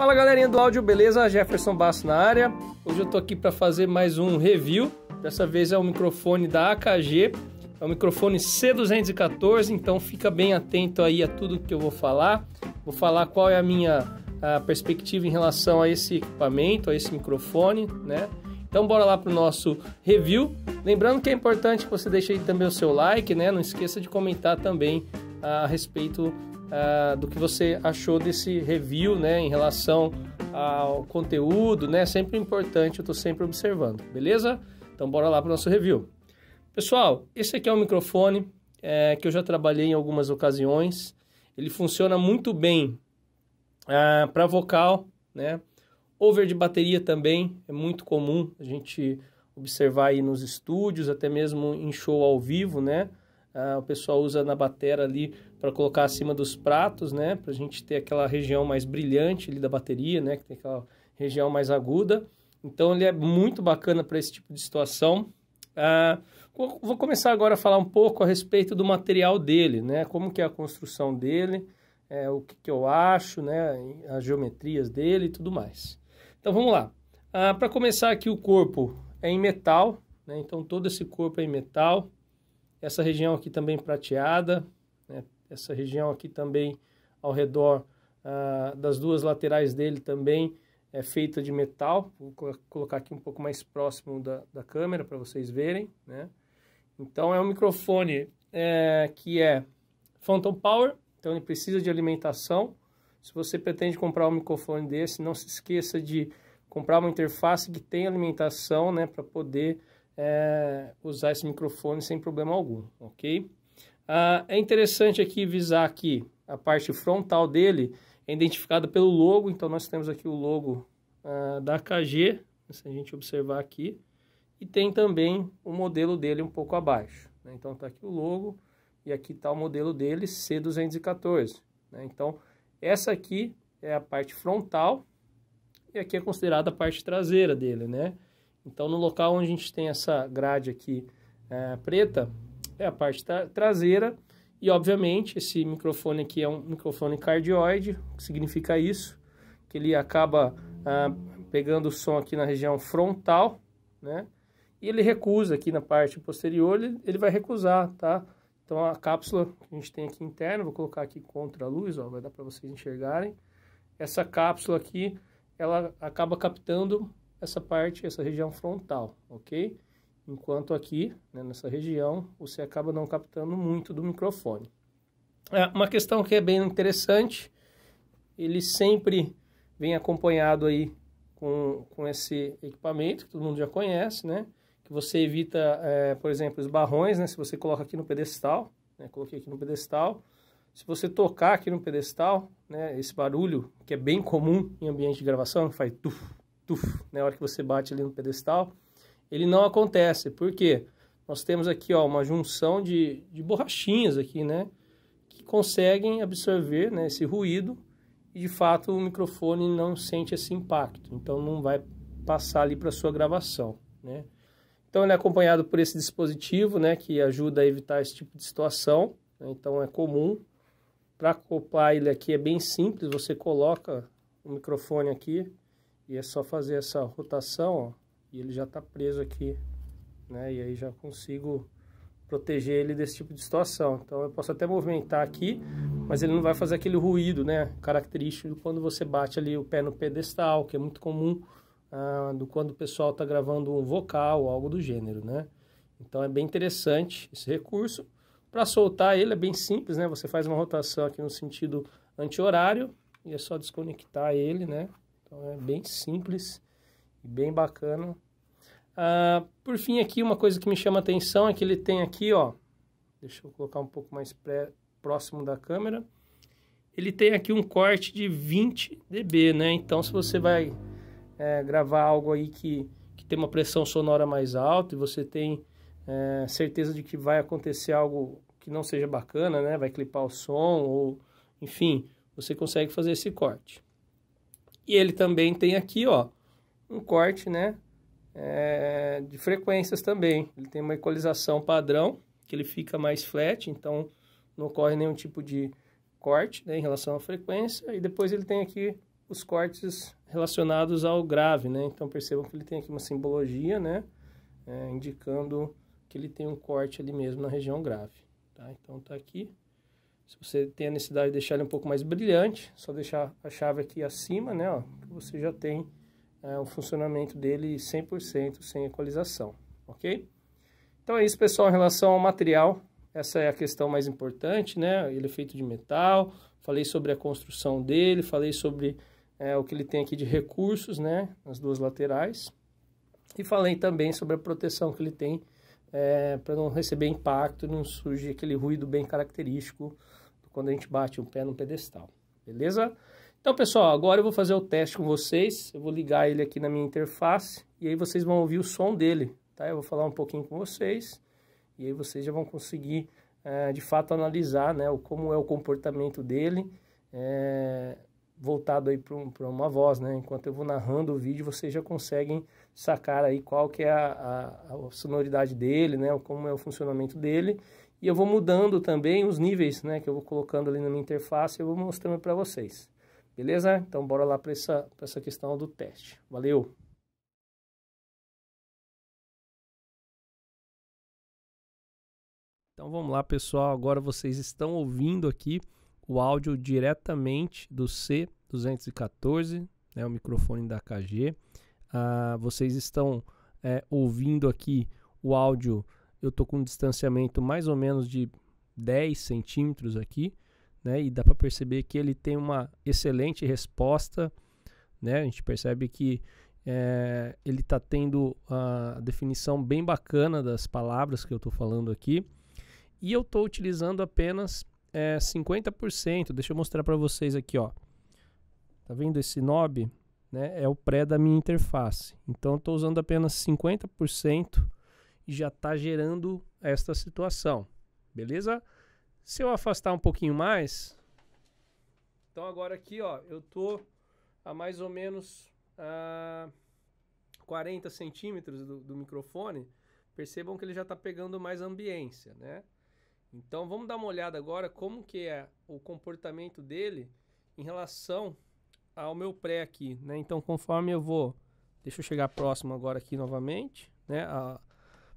Fala galerinha do áudio, beleza? Jefferson Basso na área. Hoje eu tô aqui para fazer mais um review. Dessa vez é o um microfone da AKG, é o um microfone C214, então fica bem atento aí a tudo que eu vou falar. Vou falar qual é a minha a perspectiva em relação a esse equipamento, a esse microfone, né? Então bora lá pro nosso review. Lembrando que é importante que você deixe aí também o seu like, né? Não esqueça de comentar também a respeito uh, do que você achou desse review, né, em relação ao conteúdo, né? Sempre importante, eu estou sempre observando, beleza? Então bora lá para o nosso review. Pessoal, esse aqui é um microfone é, que eu já trabalhei em algumas ocasiões. Ele funciona muito bem ah, para vocal, né? Over de bateria também é muito comum a gente observar aí nos estúdios, até mesmo em show ao vivo, né? Ah, o pessoal usa na batera ali para colocar acima dos pratos, né? Para a gente ter aquela região mais brilhante ali da bateria, né? Que tem aquela região mais aguda. Então ele é muito bacana para esse tipo de situação. Ah, vou começar agora a falar um pouco a respeito do material dele, né? Como que é a construção dele, é, o que, que eu acho, né? As geometrias dele e tudo mais. Então vamos lá. Ah, para começar aqui o corpo é em metal, né? Então todo esse corpo é em metal essa região aqui também prateada, né? essa região aqui também ao redor ah, das duas laterais dele também é feita de metal. Vou colocar aqui um pouco mais próximo da, da câmera para vocês verem, né? Então é um microfone é, que é Phantom Power, então ele precisa de alimentação. Se você pretende comprar um microfone desse, não se esqueça de comprar uma interface que tem alimentação, né, para poder é, usar esse microfone sem problema algum, ok? Ah, é interessante aqui visar aqui a parte frontal dele, é identificada pelo logo, então nós temos aqui o logo ah, da KG, se a gente observar aqui, e tem também o modelo dele um pouco abaixo. Né? Então está aqui o logo e aqui está o modelo dele C214. Né? Então essa aqui é a parte frontal e aqui é considerada a parte traseira dele, né? Então, no local onde a gente tem essa grade aqui é, preta, é a parte tra traseira. E, obviamente, esse microfone aqui é um microfone cardioide, o que significa isso, que ele acaba ah, pegando o som aqui na região frontal, né? E ele recusa aqui na parte posterior, ele, ele vai recusar, tá? Então, a cápsula que a gente tem aqui interna, vou colocar aqui contra a luz, ó, vai dar para vocês enxergarem. Essa cápsula aqui, ela acaba captando essa parte, essa região frontal, ok? Enquanto aqui, né, nessa região, você acaba não captando muito do microfone. É uma questão que é bem interessante, ele sempre vem acompanhado aí com, com esse equipamento, que todo mundo já conhece, né? Que você evita, é, por exemplo, os barrões, né? Se você coloca aqui no pedestal, né? Coloquei aqui no pedestal. Se você tocar aqui no pedestal, né? Esse barulho, que é bem comum em ambiente de gravação, que faz tuf, tuf, na né, hora que você bate ali no pedestal, ele não acontece. Por quê? Nós temos aqui ó, uma junção de, de borrachinhas aqui, né? Que conseguem absorver né, esse ruído e de fato o microfone não sente esse impacto. Então não vai passar ali para sua gravação, né? Então ele é acompanhado por esse dispositivo, né? Que ajuda a evitar esse tipo de situação. Né? Então é comum. Para acoplar ele aqui é bem simples, você coloca o microfone aqui, e é só fazer essa rotação, ó, e ele já está preso aqui, né? E aí já consigo proteger ele desse tipo de situação. Então eu posso até movimentar aqui, mas ele não vai fazer aquele ruído, né? Característico quando você bate ali o pé no pedestal, que é muito comum ah, do quando o pessoal está gravando um vocal ou algo do gênero, né? Então é bem interessante esse recurso. Para soltar ele é bem simples, né? Você faz uma rotação aqui no sentido anti-horário e é só desconectar ele, né? Então é bem simples e bem bacana. Ah, por fim, aqui uma coisa que me chama atenção é que ele tem aqui, ó. Deixa eu colocar um pouco mais pré, próximo da câmera. Ele tem aqui um corte de 20 dB, né? Então, se você vai é, gravar algo aí que, que tem uma pressão sonora mais alta e você tem é, certeza de que vai acontecer algo que não seja bacana, né? Vai clipar o som ou, enfim, você consegue fazer esse corte. E ele também tem aqui, ó, um corte, né, é, de frequências também. Ele tem uma equalização padrão, que ele fica mais flat, então não ocorre nenhum tipo de corte né, em relação à frequência. E depois ele tem aqui os cortes relacionados ao grave, né? Então percebam que ele tem aqui uma simbologia, né, é, indicando que ele tem um corte ali mesmo na região grave, tá? Então tá aqui. Se você tem a necessidade de deixar ele um pouco mais brilhante, só deixar a chave aqui acima, né, ó, que você já tem é, o funcionamento dele 100% sem equalização, ok? Então é isso, pessoal, em relação ao material, essa é a questão mais importante, né? Ele é feito de metal, falei sobre a construção dele, falei sobre é, o que ele tem aqui de recursos, né? Nas duas laterais. E falei também sobre a proteção que ele tem é, para não receber impacto, não surge aquele ruído bem característico quando a gente bate o pé no pedestal, beleza? Então, pessoal, agora eu vou fazer o teste com vocês, eu vou ligar ele aqui na minha interface e aí vocês vão ouvir o som dele, tá? Eu vou falar um pouquinho com vocês e aí vocês já vão conseguir, é, de fato, analisar, né, como é o comportamento dele, é, voltado aí para um, uma voz, né? Enquanto eu vou narrando o vídeo, vocês já conseguem sacar aí qual que é a, a, a sonoridade dele, né? Como é o funcionamento dele e eu vou mudando também os níveis, né, que eu vou colocando ali na minha interface, eu vou mostrando para vocês. Beleza? Então bora lá para essa, essa questão do teste. Valeu! Então vamos lá, pessoal. Agora vocês estão ouvindo aqui o áudio diretamente do C214, né, o microfone da KG. Ah, vocês estão é, ouvindo aqui o áudio eu tô com um distanciamento mais ou menos de 10 centímetros aqui, né? E dá para perceber que ele tem uma excelente resposta, né? A gente percebe que é, ele está tendo a definição bem bacana das palavras que eu estou falando aqui. E eu estou utilizando apenas é, eh, 50%. Deixa eu mostrar para vocês aqui, ó. Tá vendo esse knob? Né? É o pré da minha interface. Então, estou usando apenas 50% já está gerando esta situação, beleza? Se eu afastar um pouquinho mais, então agora aqui, ó, eu tô a mais ou menos a 40 centímetros do, do microfone. Percebam que ele já está pegando mais ambiência, né? Então vamos dar uma olhada agora como que é o comportamento dele em relação ao meu pré aqui, né? Então conforme eu vou, deixa eu chegar próximo agora aqui novamente, né? A,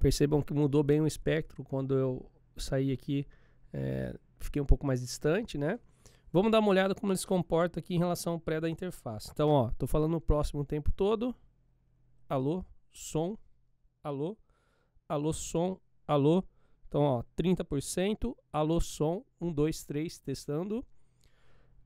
Percebam que mudou bem o espectro quando eu saí aqui, é, fiquei um pouco mais distante, né? Vamos dar uma olhada como ele se comporta aqui em relação ao pré da interface. Então, ó, tô falando o próximo o tempo todo. Alô, som, alô, alô, som, alô. Então, ó, 30%, alô, som, 1, 2, 3, testando.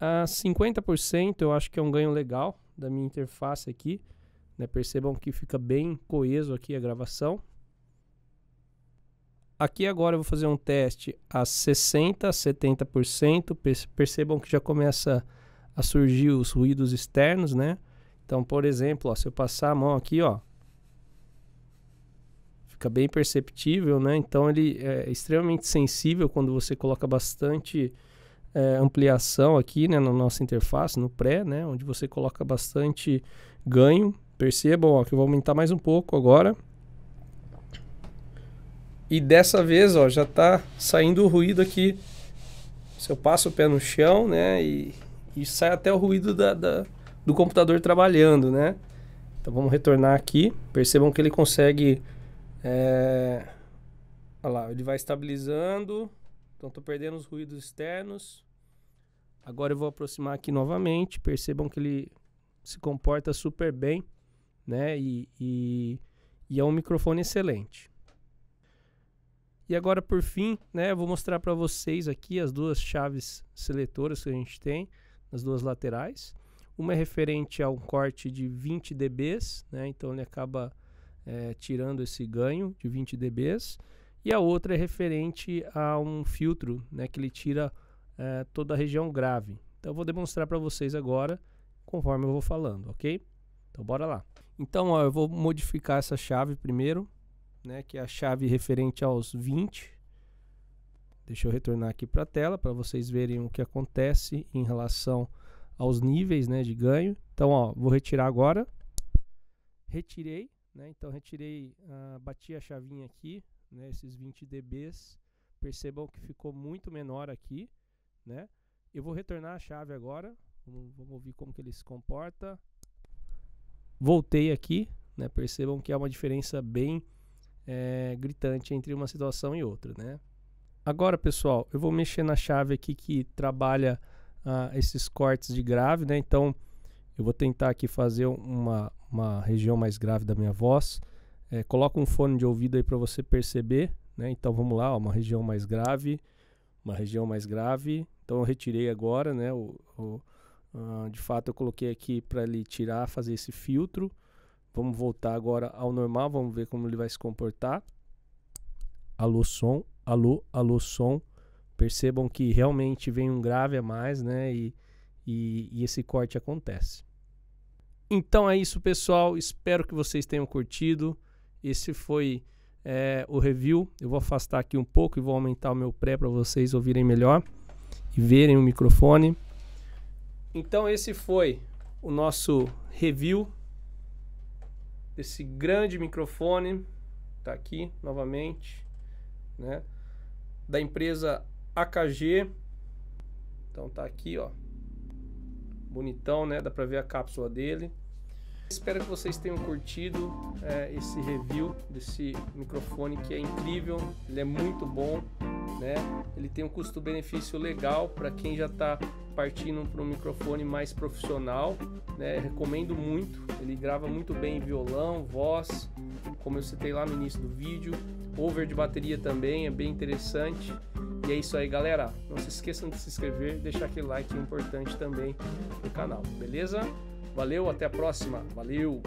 Ah, a 50% eu acho que é um ganho legal da minha interface aqui. Né? Percebam que fica bem coeso aqui a gravação aqui agora eu vou fazer um teste a 60%, 70%. Percebam que já começa a surgir os ruídos externos, né? Então, por exemplo, ó, se eu passar a mão aqui, ó, fica bem perceptível, né? Então ele é extremamente sensível quando você coloca bastante é, ampliação aqui, né, na nossa interface, no pré, né, onde você coloca bastante ganho. Percebam, ó, que eu vou aumentar mais um pouco agora. E dessa vez, ó, já tá saindo o ruído aqui. Se eu passo o pé no chão, né? E, e sai até o ruído da, da, do computador trabalhando, né? Então vamos retornar aqui. Percebam que ele consegue. É... Olha lá, ele vai estabilizando. Então estou perdendo os ruídos externos. Agora eu vou aproximar aqui novamente. Percebam que ele se comporta super bem, né? E, e, e é um microfone excelente. E agora, por fim, né, eu vou mostrar para vocês aqui as duas chaves seletoras que a gente tem nas duas laterais. Uma é referente a um corte de 20 dB, né, então ele acaba é, tirando esse ganho de 20 dB. E a outra é referente a um filtro né, que ele tira é, toda a região grave. Então eu vou demonstrar para vocês agora, conforme eu vou falando, ok? Então bora lá. Então ó, eu vou modificar essa chave primeiro, né, que é a chave referente aos 20. Deixa eu retornar aqui para a tela para vocês verem o que acontece em relação aos níveis né, de ganho. Então, ó, vou retirar agora. Retirei, né, então retirei, ah, bati a chavinha aqui, né, esses 20 dBs. Percebam que ficou muito menor aqui. Né? Eu vou retornar a chave agora. Vamos, vamos ouvir como que ele se comporta. Voltei aqui, né? Percebam que é uma diferença bem é, gritante entre uma situação e outra, né? Agora, pessoal, eu vou mexer na chave aqui que trabalha ah, esses cortes de grave, né? Então, eu vou tentar aqui fazer uma, uma região mais grave da minha voz. É, coloca um fone de ouvido aí para você perceber, né? Então, vamos lá, ó, uma região mais grave, uma região mais grave. Então, eu retirei agora, né? O, o ah, de fato, eu coloquei aqui para ele tirar, fazer esse filtro. Vamos voltar agora ao normal, vamos ver como ele vai se comportar. Alô, som, alô, alô, som. Percebam que realmente vem um grave a mais, né? E, e, e esse corte acontece. Então é isso, pessoal. Espero que vocês tenham curtido. Esse foi é, o review. Eu vou afastar aqui um pouco e vou aumentar o meu pré para vocês ouvirem melhor e verem o microfone. Então esse foi o nosso review esse grande microfone, tá aqui novamente, né? Da empresa AKG. Então tá aqui, ó. Bonitão, né? Dá para ver a cápsula dele. Espero que vocês tenham curtido é, esse review desse microfone que é incrível, ele é muito bom, né? Ele tem um custo-benefício legal para quem já está partindo para um microfone mais profissional, né? Recomendo muito. Ele grava muito bem violão, voz, como eu citei lá no início do vídeo, over de bateria também é bem interessante. E é isso aí, galera. Não se esqueçam de se inscrever, deixar aquele like é importante também no canal, beleza? Valeu, até a próxima. Valeu!